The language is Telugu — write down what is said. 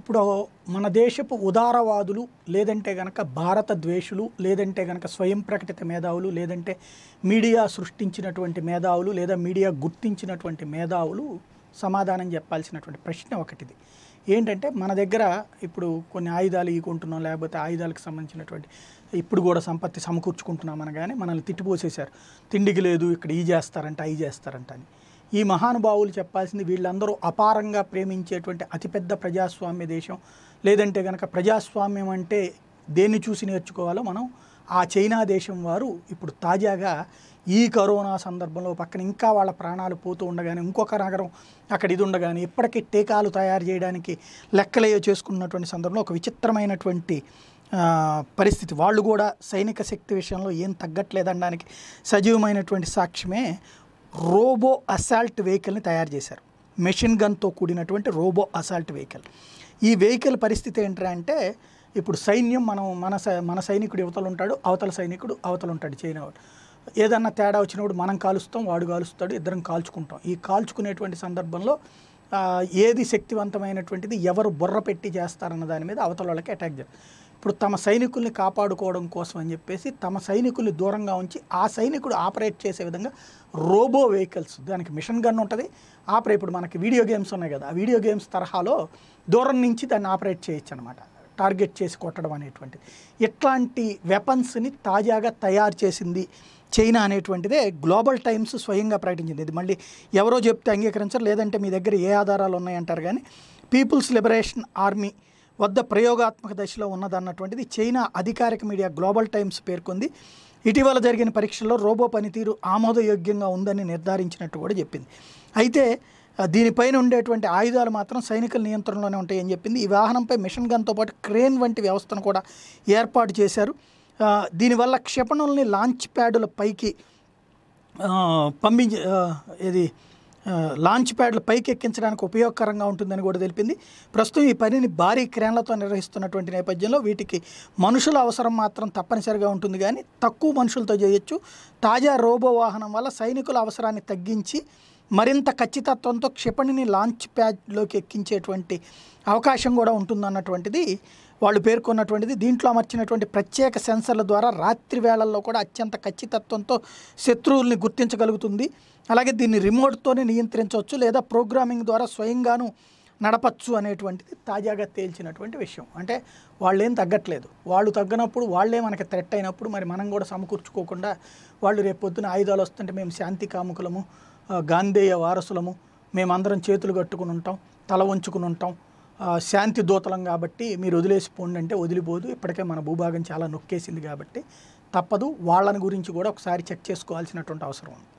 ఇప్పుడు మన దేశపు ఉదారవాదులు లేదంటే గనక భారత ద్వేషులు లేదంటే గనక స్వయం ప్రకటిత మేధావులు లేదంటే మీడియా సృష్టించినటువంటి మేధావులు లేదా మీడియా గుర్తించినటువంటి మేధావులు సమాధానం చెప్పాల్సినటువంటి ప్రశ్న ఒకటిది ఏంటంటే మన దగ్గర ఇప్పుడు కొన్ని ఆయుధాలు ఈకుంటున్నాం లేకపోతే ఆయుధాలకు సంబంధించినటువంటి ఇప్పుడు కూడా సంపత్తి సమకూర్చుకుంటున్నాం అనగానే మనల్ని తిట్టిపోసేశారు తిండికి లేదు ఇక్కడ ఈ చేస్తారంట అవి చేస్తారంట అని ఈ మహానుభావులు చెప్పాల్సింది వీళ్ళందరూ అపారంగా ప్రేమించేటువంటి అతిపెద్ద ప్రజాస్వామ్య దేశం లేదంటే కనుక ప్రజాస్వామ్యం అంటే దేన్ని చూసి నేర్చుకోవాలో మనం ఆ చైనా దేశం వారు ఇప్పుడు తాజాగా ఈ కరోనా సందర్భంలో పక్కన ఇంకా వాళ్ళ ప్రాణాలు పోతూ ఉండగానే ఇంకొక నగరం అక్కడ ఇది ఉండగానే ఇప్పటికీ టీకాలు తయారు చేయడానికి లెక్కలయ్యో చేసుకున్నటువంటి సందర్భంలో ఒక విచిత్రమైనటువంటి పరిస్థితి వాళ్ళు కూడా సైనిక శక్తి విషయంలో ఏం తగ్గట్లేదనడానికి సజీవమైనటువంటి సాక్ష్యమే రోబో అసాల్ట్ వెహికల్ని తయారు చేశారు మెషిన్ గన్తో కూడినటువంటి రోబో అసాల్ట్ వెహికల్ ఈ వెహికల్ పరిస్థితి ఏంటంటే ఇప్పుడు సైన్యం మనం మన మన సైనికుడు యువతలు ఉంటాడు అవతల సైనికుడు అవతలు ఉంటాడు చైనా ఏదన్నా తేడా వచ్చినప్పుడు మనం కాలుస్తాం వాడు కాలుస్తాడు ఇద్దరం కాల్చుకుంటాం ఈ కాల్చుకునేటువంటి సందర్భంలో ఏది శక్తివంతమైనటువంటిది ఎవరు బుర్ర పెట్టి చేస్తారన్న దాని మీద అవతల వాళ్ళకి అటాక్ చేస్తారు ఇప్పుడు తమ సైనికుల్ని కాపాడుకోవడం కోసం అని చెప్పేసి తమ సైనికుల్ని దూరంగా ఉంచి ఆ సైనికుడు ఆపరేట్ చేసే విధంగా రోబో వెహికల్స్ దానికి మిషన్ గన్ ఉంటుంది ఆపరే ఇప్పుడు మనకి వీడియో గేమ్స్ ఉన్నాయి కదా ఆ వీడియో గేమ్స్ తరహాలో దూరం నుంచి దాన్ని ఆపరేట్ చేయొచ్చు అనమాట టార్గెట్ చేసి కొట్టడం అనేటువంటిది ఇట్లాంటి వెపన్స్ని తాజాగా తయారు చేసింది చైనా అనేటువంటిదే గ్లోబల్ టైమ్స్ స్వయంగా ప్రకటించింది ఇది మళ్ళీ ఎవరో చెప్తే అంగీకరించరు లేదంటే మీ దగ్గర ఏ ఆధారాలు ఉన్నాయంటారు కానీ పీపుల్స్ లిబరేషన్ ఆర్మీ వద్ద ప్రయోగాత్మక దశలో ఉన్నదన్నటువంటిది చైనా అధికారిక మీడియా గ్లోబల్ టైమ్స్ పేర్కొంది ఇటీవల జరిగిన పరీక్షల్లో రోబో పనితీరు ఆమోదయోగ్యంగా ఉందని నిర్ధారించినట్టు కూడా చెప్పింది అయితే దీనిపైన ఉండేటువంటి ఆయుధాలు మాత్రం సైనికుల నియంత్రణలోనే ఉంటాయని చెప్పింది ఈ వాహనంపై మిషన్ గన్తో పాటు క్రేన్ వంటి వ్యవస్థను కూడా ఏర్పాటు చేశారు దీనివల్ల క్షిపణుల్ని లాంచ్ ప్యాడ్ల పైకి పంపించ ఇది లాంచ్ ప్యాడ్లు పైకి ఎక్కించడానికి ఉపయోగకరంగా ఉంటుందని కూడా తెలిపింది ప్రస్తుతం ఈ పనిని భారీ క్రేన్లతో నిర్వహిస్తున్నటువంటి నేపథ్యంలో వీటికి మనుషుల అవసరం మాత్రం తప్పనిసరిగా ఉంటుంది కానీ తక్కువ మనుషులతో చేయొచ్చు తాజా రోబో వాహనం వల్ల సైనికుల అవసరాన్ని తగ్గించి మరింత ఖచ్చితత్వంతో క్షిపణిని లాంచ్ ప్యాడ్లోకి ఎక్కించేటువంటి అవకాశం కూడా ఉంటుందన్నటువంటిది వాళ్ళు పేర్కొన్నటువంటిది దీంట్లో అమర్చినటువంటి ప్రత్యేక సెన్సర్ల ద్వారా రాత్రి వేళల్లో కూడా అత్యంత ఖచ్చితత్వంతో శత్రువుల్ని గుర్తించగలుగుతుంది అలాగే దీన్ని రిమోట్తోనే నియంత్రించవచ్చు లేదా ప్రోగ్రామింగ్ ద్వారా స్వయంగాను నడపచ్చు అనేటువంటిది తాజాగా తేల్చినటువంటి విషయం అంటే వాళ్ళేం తగ్గట్లేదు వాళ్ళు తగ్గనప్పుడు వాళ్ళే మనకి థ్రెట్ అయినప్పుడు మరి మనం కూడా సమకూర్చుకోకుండా వాళ్ళు రేపొద్దున ఆయుధాలు వస్తుంటే మేము శాంతి కాముకులము గాంధేయ వారసులము మేమందరం చేతులు కట్టుకుని ఉంటాం తల వంచుకుని ఉంటాం శాంతి దూతలం కాబట్టి మీరు వదిలేసిపోండి అంటే వదిలిపోదు ఇప్పటికే మన భూభాగం చాలా నొక్కేసింది కాబట్టి తప్పదు వాళ్ళని గురించి కూడా ఒకసారి చెక్ చేసుకోవాల్సినటువంటి అవసరం ఉంది